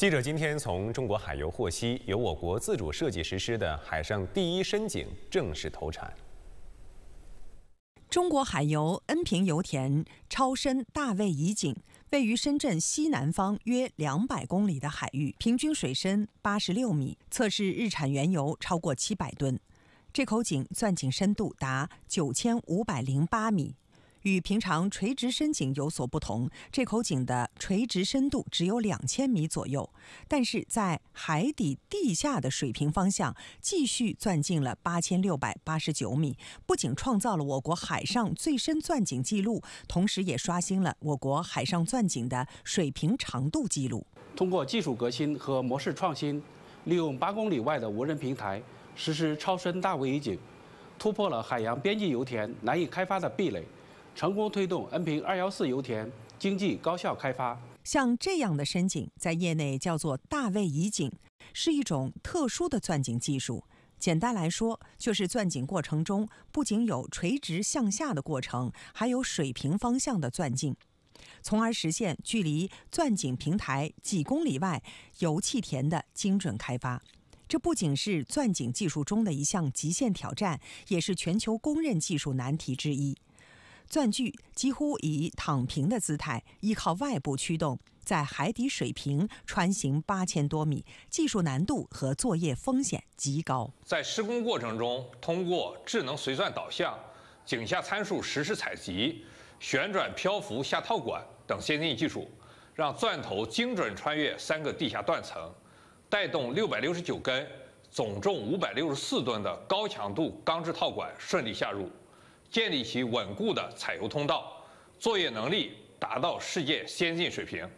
记者今天从中国海油获悉，由我国自主设计实施的海上第一深井正式投产。中国海油恩平油田超深大卫移井位于深圳西南方约两百公里的海域，平均水深八十六米，测试日产原油超过七百吨。这口井钻井深度达九千五百零八米。与平常垂直深井有所不同，这口井的垂直深度只有两千米左右，但是在海底地下的水平方向继续钻进了八千六百八十九米，不仅创造了我国海上最深钻井记录，同时也刷新了我国海上钻井的水平长度记录。通过技术革新和模式创新，利用八公里外的无人平台实施超深大位移井，突破了海洋边际油田难以开发的壁垒。成功推动恩平二幺四油田经济高效开发。像这样的深井，在业内叫做“大卫仪井”，是一种特殊的钻井技术。简单来说，就是钻井过程中不仅有垂直向下的过程，还有水平方向的钻进，从而实现距离钻井平台几公里外油气田的精准开发。这不仅是钻井技术中的一项极限挑战，也是全球公认技术难题之一。钻具几乎以躺平的姿态，依靠外部驱动，在海底水平穿行八千多米，技术难度和作业风险极高。在施工过程中，通过智能随钻导向、井下参数实时采集、旋转漂浮下套管等先进技术，让钻头精准穿越三个地下断层，带动六百六十九根总重五百六十四吨的高强度钢制套管顺利下入。建立起稳固的采油通道，作业能力达到世界先进水平。